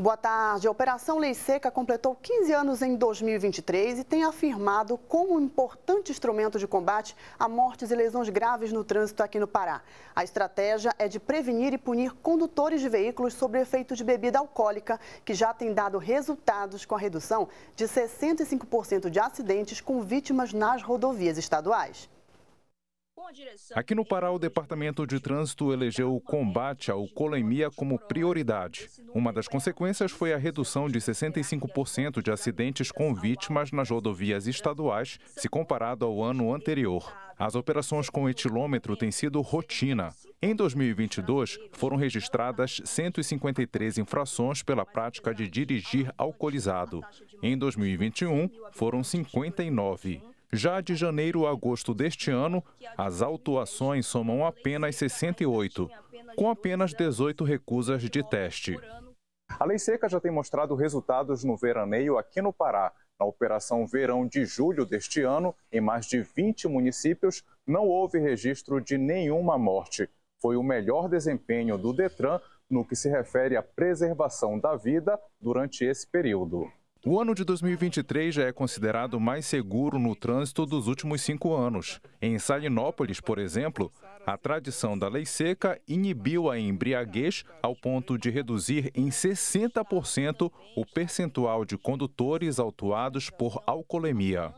Boa tarde. A Operação Lei Seca completou 15 anos em 2023 e tem afirmado como um importante instrumento de combate a mortes e lesões graves no trânsito aqui no Pará. A estratégia é de prevenir e punir condutores de veículos sobre efeito de bebida alcoólica, que já tem dado resultados com a redução de 65% de acidentes com vítimas nas rodovias estaduais. Aqui no Pará, o Departamento de Trânsito elegeu o combate à alcoolemia como prioridade. Uma das consequências foi a redução de 65% de acidentes com vítimas nas rodovias estaduais, se comparado ao ano anterior. As operações com etilômetro têm sido rotina. Em 2022, foram registradas 153 infrações pela prática de dirigir alcoolizado. Em 2021, foram 59. Já de janeiro a agosto deste ano, as autuações somam apenas 68, com apenas 18 recusas de teste. A lei seca já tem mostrado resultados no veraneio aqui no Pará. Na operação Verão de julho deste ano, em mais de 20 municípios, não houve registro de nenhuma morte. Foi o melhor desempenho do Detran no que se refere à preservação da vida durante esse período. O ano de 2023 já é considerado mais seguro no trânsito dos últimos cinco anos. Em Salinópolis, por exemplo, a tradição da lei seca inibiu a embriaguez ao ponto de reduzir em 60% o percentual de condutores autuados por alcoolemia.